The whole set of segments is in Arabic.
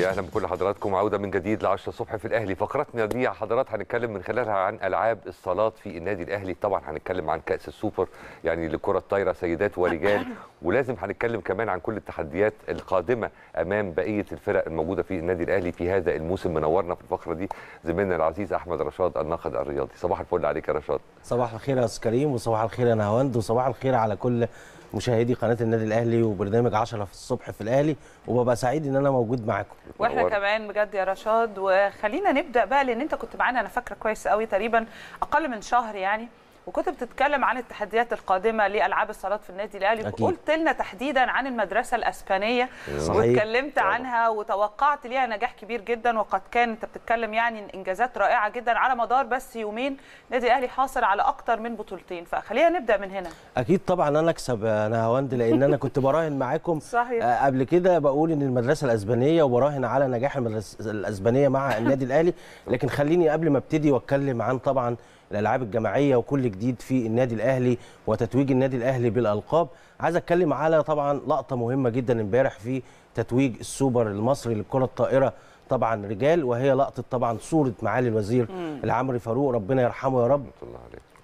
يا اهلا بكل حضراتكم عوده من جديد ل 10 الصبح في الاهلي فقرتنا دي يا حضرات هنتكلم من خلالها عن العاب الصالات في النادي الاهلي طبعا هنتكلم عن كاس السوبر يعني لكره الطايره سيدات ورجال ولازم هنتكلم كمان عن كل التحديات القادمه امام بقيه الفرق الموجوده في النادي الاهلي في هذا الموسم منورنا في الفقره دي زميلنا العزيز احمد رشاد الناقد الرياضي صباح الفل عليك يا رشاد صباح الخير يا استاذ كريم وصباح الخير يا نهاوند وصباح الخير على كل مشاهدي قناه النادي الاهلي وبرنامج 10 في الصبح في الاهلي وببقى سعيد ان انا موجود معاكم واحنا أوه. كمان بجد يا رشاد وخلينا نبدا بقى لان انت كنت معانا انا فاكره كويس قوي تقريبا اقل من شهر يعني وكنت بتتكلم عن التحديات القادمه لالعاب الصالات في النادي الاهلي وقلت لنا تحديدا عن المدرسه الاسبانيه صحيح. واتكلمت عنها وتوقعت ليها نجاح كبير جدا وقد كان انت بتتكلم يعني انجازات رائعه جدا على مدار بس يومين النادي الاهلي حاصل على اكتر من بطولتين فخلينا نبدا من هنا اكيد طبعا انا اكسب انا هوند لان انا كنت براهن معاكم صحيح. آه، قبل كده بقول ان المدرسه الاسبانيه وبراهن على نجاح المدرسه الاسبانيه مع النادي الاهلي لكن خليني قبل ما ابتدي واتكلم عن طبعا الالعاب الجماعيه وكل جديد في النادي الاهلي وتتويج النادي الاهلي بالالقاب عايز اتكلم على طبعا لقطه مهمه جدا امبارح في تتويج السوبر المصري للكره الطائره طبعا رجال وهي لقطه طبعا صوره معالي الوزير العمري فاروق ربنا يرحمه يا رب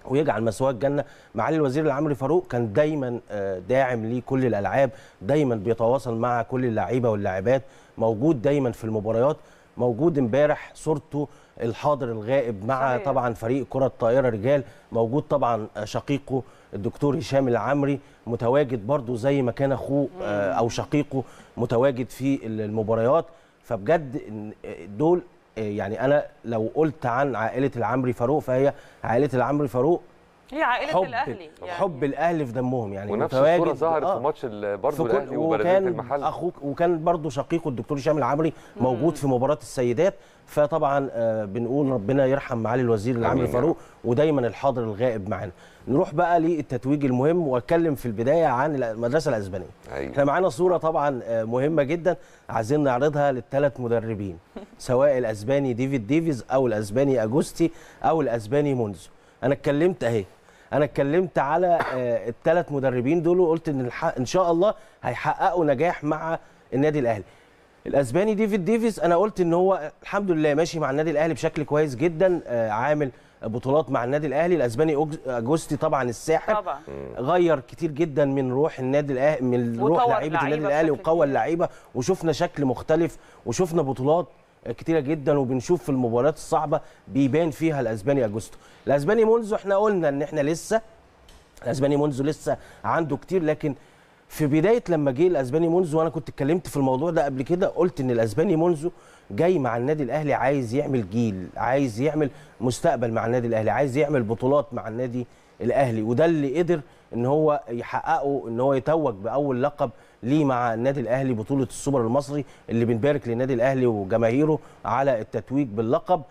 ويجعل مسواه الجنه معالي الوزير العمري فاروق كان دايما آه، داعم لكل الالعاب دايما بيتواصل مع كل اللعيبه واللاعبات موجود دايما في المباريات موجود امبارح صورته الحاضر الغائب مع صحيح. طبعا فريق كره الطائره رجال موجود طبعا شقيقه الدكتور هشام العمري متواجد برضه زي ما كان اخوه آه، او شقيقه متواجد في المباريات فبجد دول آه، يعني انا لو قلت عن عائله العمري فاروق فهي عائله العمري فاروق هي عائله حب الاهلي يعني. حب الاهلي في دمهم يعني ونفس الصوره ظهرت آه. في ماتش برضه الاهلي وبلديه المحل اخوك وكان برضه شقيقه الدكتور هشام العمري موجود في مباراه السيدات فطبعا آه بنقول ربنا يرحم معالي الوزير العامل فاروق ودايما الحاضر الغائب معانا نروح بقى للتتويج المهم واتكلم في البدايه عن المدرسه الاسبانيه أيوة. احنا معانا صوره طبعا آه، مهمه جدا عايزين نعرضها للثلاث مدربين سواء الاسباني ديفيد ديفيز او الاسباني اجوستي او الاسباني مونزو انا اتكلمت اهي انا اتكلمت على آه، الثلاث مدربين دول وقلت ان ان شاء الله هيحققوا نجاح مع النادي الاهلي الاسباني ديفيد ديفيس انا قلت ان هو الحمد لله ماشي مع النادي الاهلي بشكل كويس جدا آه، عامل بطولات مع النادي الاهلي الاسباني اجوستي طبعا الساحر طبعا غير كتير جدا من روح النادي الاهلي من روح لعيبه النادي الاهلي وقوى اللعيبه وشفنا شكل مختلف وشفنا بطولات كتيره جدا وبنشوف في المباريات الصعبه بيبان فيها الاسباني اجوستو الاسباني مونزو احنا قلنا ان احنا لسه الاسباني مونزو لسه عنده كتير لكن في بدايه لما جه الاسباني مونزو وانا كنت اتكلمت في الموضوع ده قبل كده قلت ان الاسباني مونزو جاي مع النادي الاهلي عايز يعمل جيل عايز يعمل مستقبل مع النادي الاهلي عايز يعمل بطولات مع النادي الاهلي وده اللي قدر ان هو يحققه ان هو يتوج باول لقب ليه مع النادي الاهلي بطوله السوبر المصري اللي بنبارك للنادي الاهلي وجماهيره على التتويج باللقب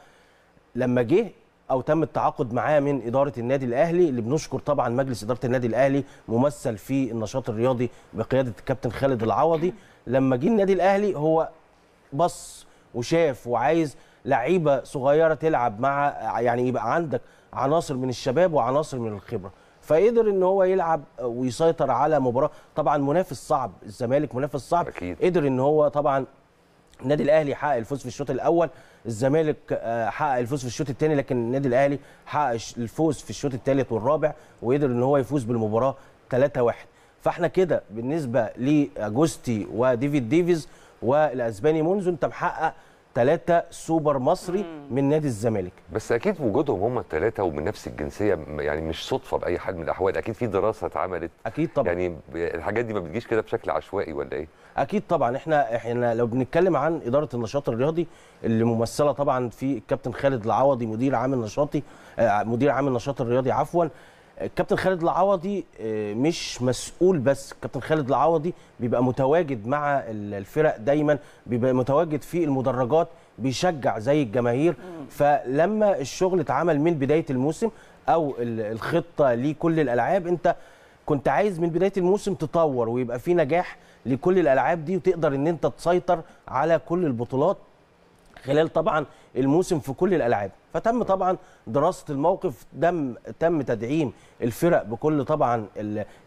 لما جه او تم التعاقد معاه من اداره النادي الاهلي اللي بنشكر طبعا مجلس اداره النادي الاهلي ممثل في النشاط الرياضي بقياده الكابتن خالد العوضي لما جه النادي الاهلي هو بص وشاف وعايز لعيبه صغيره تلعب مع يعني يبقى عندك عناصر من الشباب وعناصر من الخبره فقدر ان هو يلعب ويسيطر على مباراه طبعا منافس صعب الزمالك منافس صعب أكيد. قدر ان هو طبعا النادي الاهلي حقق الفوز في الشوط الاول الزمالك آه، حقق الفوز في الشوط الثاني لكن النادي الاهلي حقق الفوز في الشوط الثالث والرابع وقدر ان هو يفوز بالمباراه 3 1 فاحنا كده بالنسبه لاجوستي وديفيد ديفيز والاسباني مونزو انت محقق ثلاثه سوبر مصري مم. من نادي الزمالك بس اكيد وجودهم هم الثلاثه ومن نفس الجنسيه يعني مش صدفه باي حال من الاحوال اكيد في دراسه اتعملت اكيد طبعا يعني الحاجات دي ما بتجيش كده بشكل عشوائي ولا ايه اكيد طبعا احنا احنا لو بنتكلم عن اداره النشاط الرياضي اللي ممثله طبعا في الكابتن خالد العوضي مدير عام النشاطي آه، مدير عام النشاط الرياضي عفوا كابتن خالد العوضي آه، مش مسؤول بس كابتن خالد العوضي بيبقى متواجد مع الفرق دايما بيبقى متواجد في المدرجات بيشجع زي الجماهير فلما الشغل اتعمل من بدايه الموسم او الخطه لكل الالعاب انت كنت عايز من بدايه الموسم تطور ويبقى في نجاح لكل الالعاب دي وتقدر ان انت تسيطر على كل البطولات خلال طبعا الموسم في كل الالعاب فتم طبعا دراسه الموقف تم تم تدعيم الفرق بكل طبعا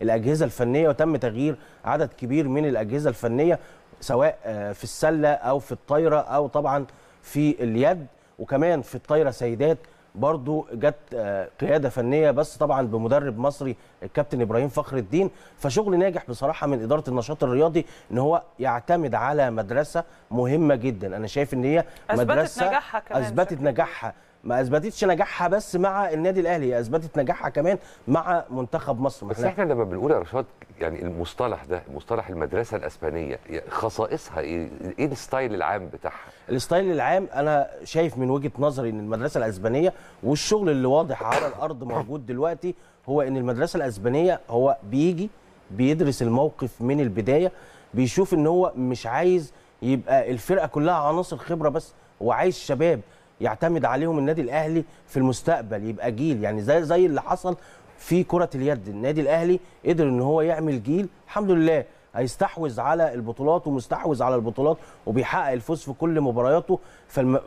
الاجهزه الفنيه وتم تغيير عدد كبير من الاجهزه الفنيه سواء آه، في السله او في الطايره او طبعا في اليد وكمان في الطايره سيدات برضو جت آه، قياده فنيه بس طبعا بمدرب مصري الكابتن ابراهيم فخر الدين فشغل ناجح بصراحه من اداره النشاط الرياضي ان هو يعتمد على مدرسه مهمه جدا انا شايف ان هي مدرسه اثبتت نجاحها كمان اثبتت نجاحها ما اثبتتش نجاحها بس مع النادي الاهلي هي اثبتت نجاحها كمان مع منتخب مصر بس احنا لما بنقول يا رشاد يعني المصطلح ده مصطلح المدرسه الاسبانيه خصائصها ايه ايه الستايل العام بتاعها الستايل العام انا شايف من وجهه نظري ان المدرسه الاسبانيه والشغل اللي واضح على الارض موجود دلوقتي هو ان المدرسه الاسبانيه هو بيجي بيدرس الموقف من البدايه بيشوف ان هو مش عايز يبقى الفرقه كلها عناصر خبره بس هو عايز شباب يعتمد عليهم النادي الاهلي في المستقبل يبقى جيل يعني زي زي اللي حصل في كره اليد النادي الاهلي قدر ان هو يعمل جيل الحمد لله هيستحوذ على البطولات ومستحوذ على البطولات وبيحقق الفوز في كل مبارياته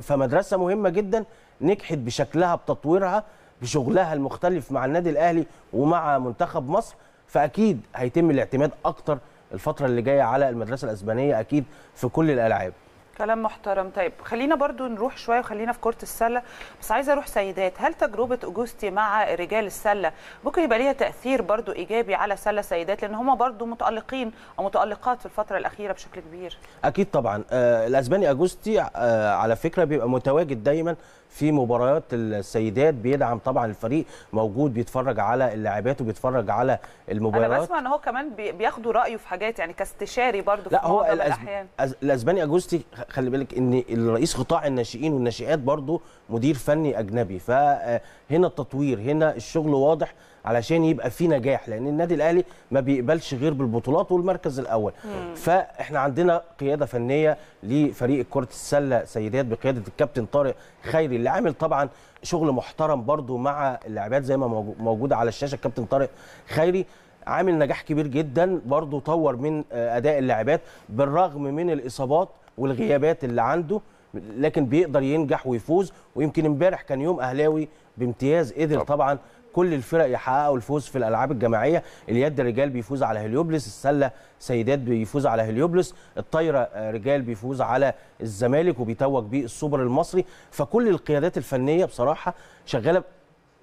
فمدرسه مهمه جدا نجحت بشكلها بتطويرها بشغلها المختلف مع النادي الاهلي ومع منتخب مصر فاكيد هيتم الاعتماد اكتر الفتره اللي جايه على المدرسه الاسبانيه اكيد في كل الالعاب كلام محترم طيب خلينا برضو نروح شويه وخلينا في كره السله بس عايزه اروح سيدات هل تجربه أجوستي مع رجال السله ممكن يبقى ليها تاثير برضو ايجابي على سله سيدات لان هما برضو متالقين او متالقات في الفتره الاخيره بشكل كبير اكيد طبعا آه الاسباني أجوستي آه على فكره بيبقى متواجد دايما في مباريات السيدات بيدعم طبعا الفريق موجود بيتفرج على اللاعبات وبيتفرج على المباريات انا بسمع ان هو كمان بياخدوا رايه في حاجات يعني كاستشاري برضه الاحيان لا هو الاسباني اجوستي خلي بالك ان الرئيس قطاع الناشئين والناشئات برضو مدير فني اجنبي فهنا التطوير هنا الشغل واضح علشان يبقى في نجاح لان النادي الاهلي ما بيقبلش غير بالبطولات والمركز الاول مم. فاحنا عندنا قياده فنيه لفريق كره السله سيدات بقياده الكابتن طارق خيري اللي عامل طبعا شغل محترم برضو مع اللاعبات زي ما موجوده على الشاشه الكابتن طارق خيري عامل نجاح كبير جدا برضو طور من آه، اداء اللاعبات بالرغم من الاصابات والغيابات اللي عنده لكن بيقدر ينجح ويفوز ويمكن امبارح كان يوم اهلاوي بامتياز قدر طبعا كل الفرق يحققوا الفوز في الالعاب الجماعيه اليد رجال بيفوز على هليوبلس السله سيدات بيفوز على هليوبلس الطايره آه، رجال بيفوز على الزمالك وبيتوج بيه السوبر المصري فكل القيادات الفنيه بصراحه شغاله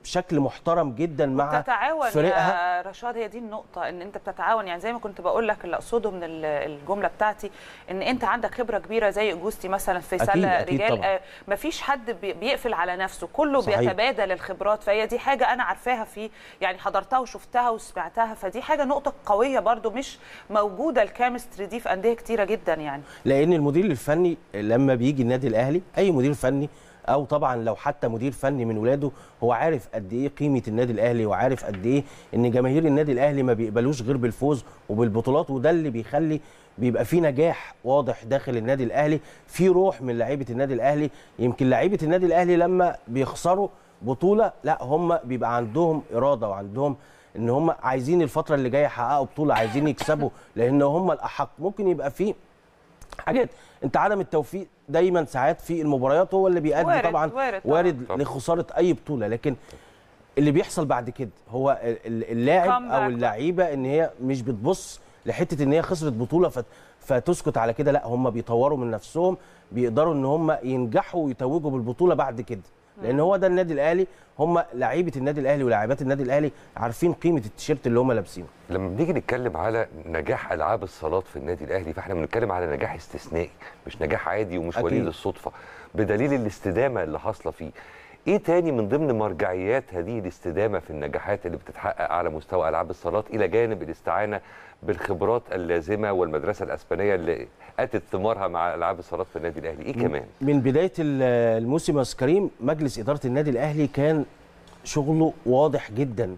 بشكل محترم جدا مع فريقها يا آه، رشاد هي دي النقطه ان انت بتتعاون يعني زي ما كنت بقول لك اللي اقصده من الجمله بتاعتي ان انت عندك خبره كبيره زي جوزتي مثلا في أكيد سله أكيد رجال طبعا. آه، مفيش حد بيقفل على نفسه كله صحيح. بيتبادل الخبرات فهي دي حاجه انا عارفاها في يعني حضرتها وشفتها وسمعتها فدي حاجه نقطه قويه برده مش موجوده الكيمستري دي في انديه كتيره جدا يعني لان المدير الفني لما بيجي النادي الاهلي اي مدير فني او طبعا لو حتى مدير فني من ولاده هو عارف قد ايه قيمه النادي الاهلي وعارف قد ايه ان جماهير النادي الاهلي ما بيقبلوش غير بالفوز وبالبطولات وده اللي بيخلي بيبقى في نجاح واضح داخل النادي الاهلي في روح من لعيبه النادي الاهلي يمكن لعيبه النادي الاهلي لما بيخسروا بطوله لا هم بيبقى عندهم اراده وعندهم ان هم عايزين الفتره اللي جايه يحققوا بطوله عايزين يكسبوا لان هم الاحق ممكن يبقى فيه حاجات انت عدم التوفيق دايما ساعات في المباريات هو اللي بيؤدي طبعا وارد, وارد طبعا. لخساره اي بطوله لكن اللي بيحصل بعد كده هو اللاعب او اللعيبه ان هي مش بتبص لحته ان هي خسرت بطوله فتسكت على كده لا هم بيطوروا من نفسهم بيقدروا ان هم ينجحوا ويتوجوا بالبطوله بعد كده لان هو ده النادي الاهلي هم لعيبه النادي الاهلي ولاعيبات النادي الاهلي عارفين قيمه التيشيرت اللي هم لابسينه لما بنيجي نتكلم على نجاح العاب الصالات في النادي الاهلي فاحنا بنتكلم على نجاح استثنائي مش نجاح عادي ومش وليد الصدفه بدليل الاستدامه اللي حاصله فيه ايه تاني من ضمن مرجعيات هذه الاستدامه في النجاحات اللي بتتحقق على مستوى العاب الصالات الى جانب الاستعانه بالخبرات اللازمه والمدرسه الاسبانيه اللي اتت ثمارها مع العاب الصالات في النادي الاهلي ايه كمان من بدايه الموسم يا كريم مجلس اداره النادي الاهلي كان شغله واضح جدا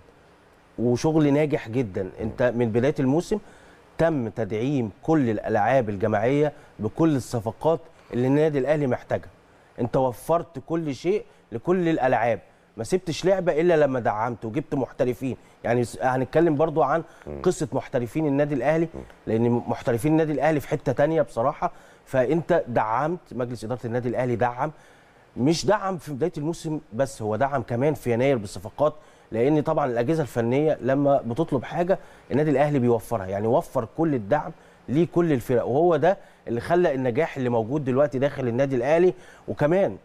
وشغل ناجح جدا انت من بدايه الموسم تم تدعيم كل الالعاب الجماعيه بكل الصفقات اللي النادي الاهلي محتاجها انت وفرت كل شيء لكل الالعاب ما سبتش لعبه الا لما دعمت وجبت محترفين يعني هنتكلم برضو عن قصه محترفين النادي الاهلي لان محترفين النادي الاهلي في حته تانية بصراحه فانت دعمت مجلس اداره النادي الاهلي دعم مش دعم في بدايه الموسم بس هو دعم كمان في يناير بالصفقات لان طبعا الاجهزه الفنيه لما بتطلب حاجه النادي الاهلي بيوفرها يعني وفر كل الدعم ليه كل الفرق وهو ده اللي خلى النجاح اللي موجود دلوقتي داخل النادي الاهلي وكمان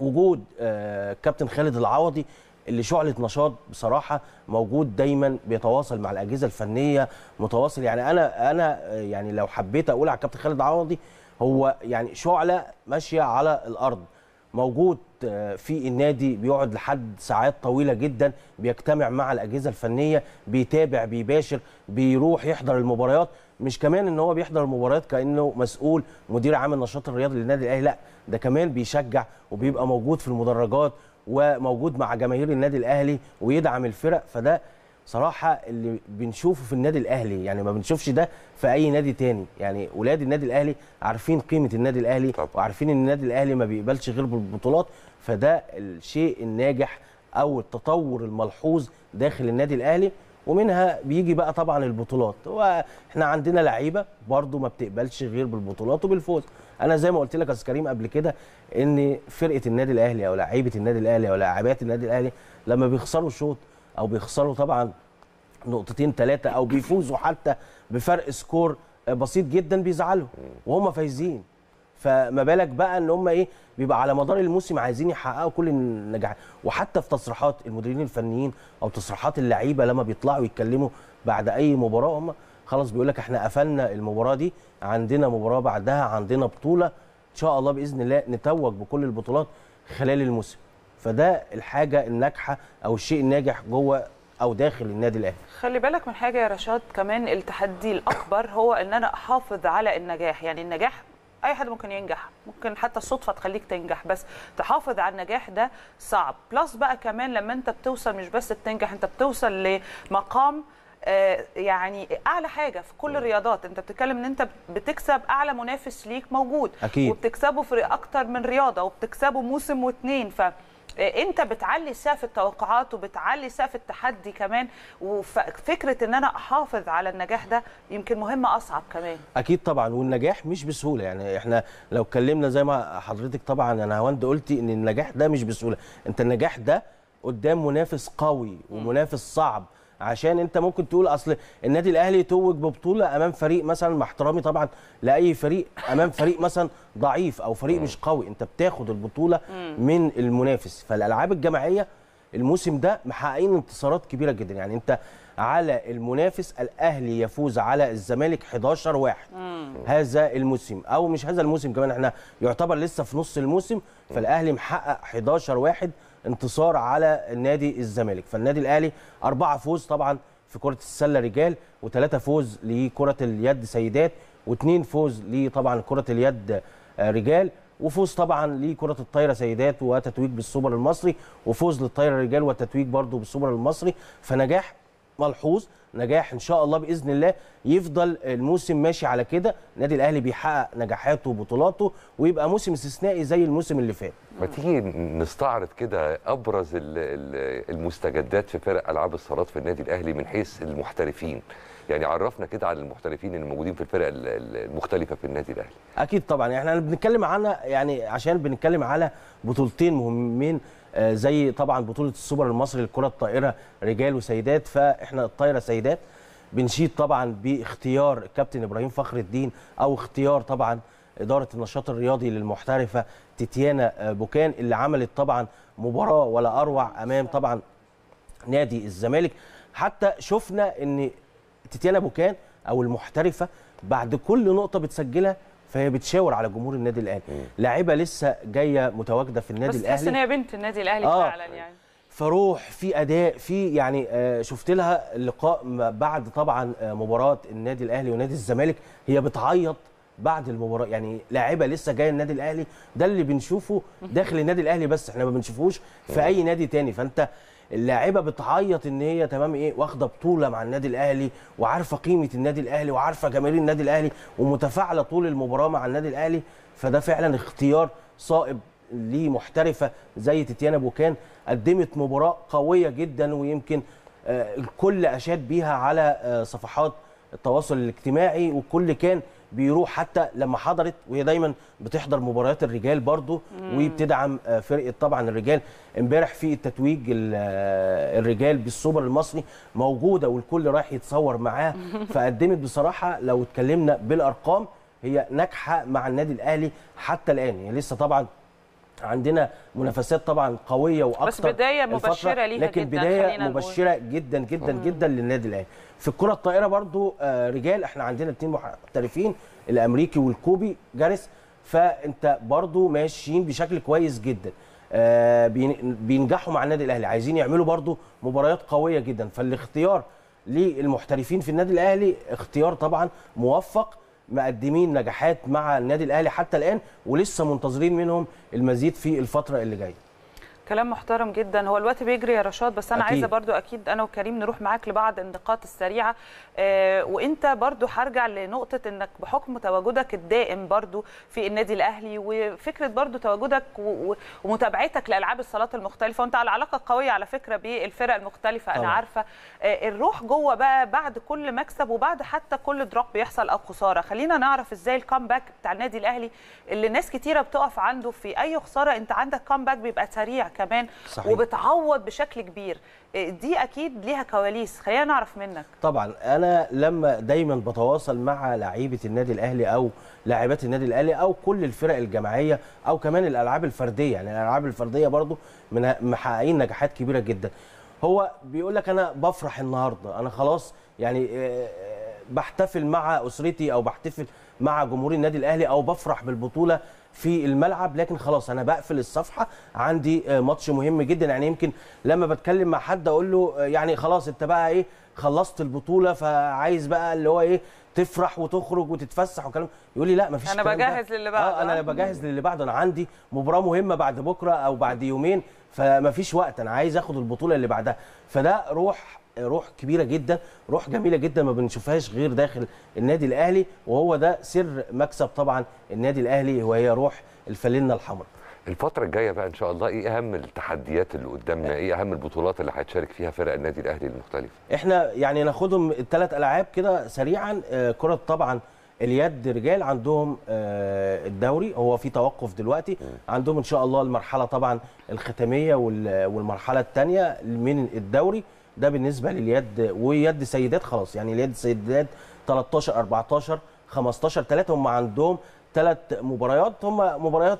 وجود آه، كابتن خالد العوضي اللي شعله نشاط بصراحه موجود دايما بيتواصل مع الاجهزه الفنيه متواصل يعني انا انا آه، يعني لو حبيت اقول على كابتن خالد عوضي هو يعني شعله ماشيه على الارض موجود آه، في النادي بيقعد لحد ساعات طويله جدا بيجتمع مع الاجهزه الفنيه بيتابع بيباشر بيروح يحضر المباريات مش كمان ان هو بيحضر مباريات كانه مسؤول مدير عام النشاط الرياضي للنادي الاهلي لا ده كمان بيشجع وبيبقى موجود في المدرجات وموجود مع جماهير النادي الاهلي ويدعم الفرق فده صراحه اللي بنشوفه في النادي الاهلي يعني ما بنشوفش ده في اي نادي تاني يعني ولاد النادي الاهلي عارفين قيمه النادي الاهلي طبعا. وعارفين ان النادي الاهلي ما بيقبلش غير بالبطولات فده الشيء الناجح او التطور الملحوظ داخل النادي الاهلي ومنها بيجي بقى طبعا البطولات واحنا عندنا لعيبه برده ما بتقبلش غير بالبطولات وبالفوز انا زي ما قلت لك يا كريم قبل كده ان فرقه النادي الاهلي او لعيبه النادي الاهلي او لاعبات النادي الاهلي لما بيخسروا شوط او بيخسروا طبعا نقطتين ثلاثه او بيفوزوا حتى بفرق سكور بسيط جدا بيزعلوا وهم فايزين فما بالك بقى ان هم ايه بيبقى على مدار الموسم عايزين يحققوا كل النجاحات وحتى في تصريحات المديرين الفنيين او تصريحات اللعيبه لما بيطلعوا يتكلموا بعد اي مباراه هم خلاص بيقول لك احنا قفلنا المباراه دي عندنا مباراه بعدها عندنا بطوله ان شاء الله باذن الله نتوج بكل البطولات خلال الموسم فده الحاجه الناجحه او الشيء الناجح جوه او داخل النادي الاهلي خلي بالك من حاجه يا رشاد كمان التحدي الاكبر هو ان انا احافظ على النجاح يعني النجاح اي حد ممكن ينجح ممكن حتى الصدفه تخليك تنجح بس تحافظ على النجاح ده صعب بلس بقى كمان لما انت بتوصل مش بس بتنجح انت بتوصل لمقام آه، يعني اعلى حاجه في كل الرياضات انت بتتكلم ان انت بتكسب اعلى منافس ليك موجود أكيد. وبتكسبه في اكتر من رياضه وبتكسبه موسم واثنين ف انت بتعلي سقف التوقعات وبتعلي سقف التحدي كمان وفكره ان انا احافظ على النجاح ده يمكن مهمه اصعب كمان اكيد طبعا والنجاح مش بسهوله يعني احنا لو اتكلمنا زي ما حضرتك طبعا انا هوند قلتي ان النجاح ده مش بسهوله انت النجاح ده قدام منافس قوي ومنافس صعب عشان انت ممكن تقول اصل النادي الاهلي توج ببطوله امام فريق مثلا مع احترامي طبعا لاي فريق امام فريق مثلا ضعيف او فريق مش قوي انت بتاخد البطوله من المنافس فالالعاب الجماعيه الموسم ده محققين انتصارات كبيره جدا يعني انت على المنافس الاهلي يفوز على الزمالك 11 واحد هذا الموسم او مش هذا الموسم كمان احنا يعتبر لسه في نص الموسم فالاهلي محقق 11 واحد انتصار على النادي الزمالك فالنادي الاهلي اربعه فوز طبعا في كره السله رجال وثلاثه فوز لكره اليد سيدات واثنين فوز لطبعا كره اليد آه، رجال وفوز طبعا لكره الطايره سيدات وتتويج بالسوبر المصري وفوز للطايره رجال وتتويج برضه بالسوبر المصري فنجاح ملحوظ نجاح ان شاء الله باذن الله يفضل الموسم ماشي على كده النادي الاهلي بيحقق نجاحاته وبطولاته ويبقى موسم استثنائي زي الموسم اللي فات ما تيجي نستعرض كده ابرز المستجدات في فرق العاب الصالات في النادي الاهلي من حيث المحترفين يعني عرفنا كده عن المحترفين اللي موجودين في الفرق المختلفه في النادي الاهلي اكيد طبعا يعني احنا بنتكلم على يعني عشان بنتكلم على بطولتين مهمين آه، زي طبعا بطوله السوبر المصري للكره الطائره رجال وسيدات فاحنا الطايره سيدات بنشيد طبعا باختيار الكابتن ابراهيم فخر الدين او اختيار طبعا اداره النشاط الرياضي للمحترفه تيتيانا آه، بوكان اللي عملت طبعا مباراه ولا اروع امام طبعا نادي الزمالك حتى شفنا ان تيتيانا بوكان او المحترفه بعد كل نقطه بتسجلها فهي بتشاور على جمهور النادي الاهلي لاعيبه لسه جايه متواجده في النادي بس الاهلي بس تحس ان هي بنت النادي الاهلي آه. فعلا يعني فروح في اداء في يعني آه، شفت لها لقاء بعد طبعا آه، مباراه النادي الاهلي ونادي الزمالك هي بتعيط بعد المباراه يعني لاعيبه لسه جايه النادي الاهلي ده اللي بنشوفه داخل النادي الاهلي بس احنا ما بنشوفوش في اي نادي تاني فانت اللاعيبه بتعيط ان هي تمام ايه واخده بطوله مع النادي الاهلي وعارفه قيمه النادي الاهلي وعارفه جماهير النادي الاهلي ومتفاعله طول المباراه مع النادي الاهلي فده فعلا اختيار صائب ليه محترفه زي تيتيانا بوكان قدمت مباراه قويه جدا ويمكن آه، الكل اشاد بيها على آه، صفحات التواصل الاجتماعي والكل كان بيروح حتى لما حضرت وهي دايما بتحضر مباريات الرجال برضو وبتدعم آه، فرقه طبعا الرجال امبارح في التتويج آه، الرجال بالسوبر المصري موجوده والكل رايح يتصور معاه فقدمت بصراحه لو اتكلمنا بالارقام هي ناجحه مع النادي الاهلي حتى الان هي يعني لسه طبعا عندنا منافسات طبعا قويه واكثر بس بدايه مبشره ليها لكن جدا بدايه مبشره نقول. جدا جدا مم. جدا للنادي الاهلي في الكره الطائره برضو آه، رجال احنا عندنا اثنين محترفين الامريكي والكوبي جارس فانت برضو ماشيين بشكل كويس جدا آه، بينجحوا مع النادي الاهلي عايزين يعملوا برضو مباريات قويه جدا فالاختيار للمحترفين في النادي الاهلي اختيار طبعا موفق مقدمين نجاحات مع النادي الاهلي حتى الان ولسه منتظرين منهم المزيد في الفتره اللي جايه كلام محترم جدا هو الوقت بيجري يا رشاد بس انا أكيد. عايزه برضو اكيد انا وكريم نروح معاك لبعض النقاط السريعه آه وانت برضو هرجع لنقطه انك بحكم تواجدك الدائم برضو في النادي الاهلي وفكره برضو تواجدك ومتابعتك لالعاب الصالات المختلفه وانت على علاقه قويه على فكره بالفرق المختلفه طبعا. انا عارفه آه الروح جوه بقى بعد كل مكسب وبعد حتى كل دروب بيحصل او خساره خلينا نعرف ازاي الكامباك بتاع النادي الاهلي اللي ناس كتيره بتقف عنده في اي خساره انت عندك كامباك بيبقى سريع كمان صحيح. وبتعوض بشكل كبير آه، دي اكيد ليها كواليس خلينا نعرف منك طبعا انا لما دايما بتواصل مع لعيبه النادي الاهلي او لاعبات النادي الاهلي او كل الفرق الجماعيه او كمان الالعاب الفرديه يعني الالعاب الفرديه برضو من محققين نجاحات كبيره جدا هو بيقول لك انا بفرح النهارده انا خلاص يعني آه، آه، بحتفل مع اسرتي او بحتفل مع جمهور النادي الاهلي او بفرح بالبطوله في الملعب لكن خلاص انا بقفل الصفحه عندي آه، ماتش مهم جدا يعني يمكن لما بتكلم مع حد اقول له آه، يعني خلاص انت بقى ايه خلصت البطوله فعايز بقى اللي هو ايه تفرح وتخرج وتتفسح وكلام يقول لي لا مفيش انا بجهز للي بعده آه انا آه. بجهز للي بعده انا عندي مباراه مهمه بعد بكره او بعد يومين فمفيش وقت انا عايز اخد البطوله اللي بعدها فده روح روح كبيره جدا روح جميله جدا ما بنشوفهاش غير داخل النادي الاهلي وهو ده سر مكسب طبعا النادي الاهلي وهي روح الفلنة الحمراء الفترة الجاية بقى إن شاء الله إيه أهم التحديات اللي قدامنا؟ إيه أهم البطولات اللي هتشارك فيها فرق النادي الأهلي المختلفة؟ إحنا يعني ناخدهم الثلاث ألعاب كده سريعا آه، كرة طبعا اليد رجال عندهم آه، الدوري هو في توقف دلوقتي عندهم ان شاء الله المرحله طبعا الختاميه والمرحله الثانيه من الدوري ده بالنسبه لليد ويد سيدات خلاص يعني اليد سيدات 13 14 15 3 هم عندهم ثلاث مباريات هم مباريات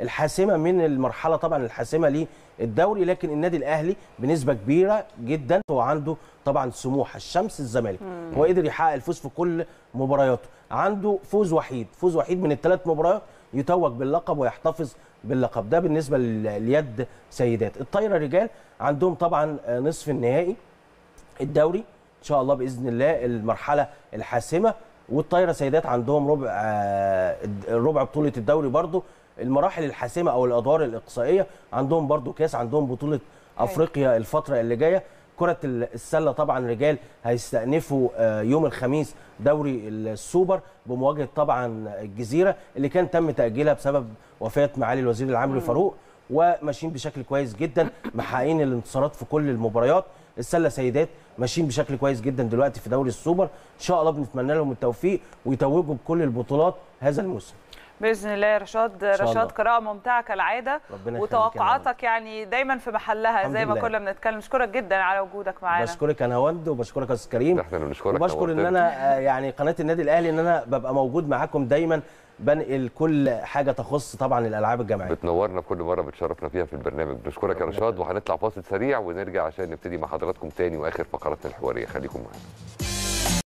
الحاسمه من المرحله طبعا الحاسمه ليه الدوري لكن النادي الاهلي بنسبه كبيره جدا هو عنده طبعا سموح الشمس الزمالك هو قدر يحقق الفوز في كل مبارياته عنده فوز وحيد فوز وحيد من الثلاث مباريات يتوج باللقب ويحتفظ باللقب ده بالنسبه لليد سيدات الطايره رجال عندهم طبعا نصف النهائي الدوري ان شاء الله باذن الله المرحله الحاسمه والطايره سيدات عندهم ربع آه، ربع بطوله الدوري برضه المراحل الحاسمه او الادوار الاقصائيه عندهم برضو كاس عندهم بطوله أيوة. افريقيا الفتره اللي جايه كرة السلة طبعا رجال هيستأنفوا آه، يوم الخميس دوري السوبر بمواجهة طبعا الجزيرة اللي كان تم تأجيلها بسبب وفاة معالي الوزير العام فاروق وماشيين بشكل كويس جدا محققين الانتصارات في كل المباريات السله سيدات ماشيين بشكل كويس جدا دلوقتي في دوري السوبر ان شاء الله بنتمنى لهم التوفيق ويتوجوا بكل البطولات هذا الموسم باذن الله يا رشاد رشاد قراءه ممتعه كالعاده وتوقعاتك يعني دايما في محلها زي ما كنا بنتكلم بشكرك جدا على وجودك معانا بشكرك انا وند وبشكرك يا استاذ كريم احنا بنشكرك وبشكر ان انا آه، يعني قناه النادي الاهلي ان انا ببقى موجود معاكم دايما بنقل كل حاجه تخص طبعا الالعاب الجماعيه بتنورنا كل مره بتشرفنا فيها في البرنامج بنشكرك يا رشاد وهنطلع فاصل سريع ونرجع عشان نبتدي مع حضراتكم تاني واخر فقراتنا الحواريه خليكم معانا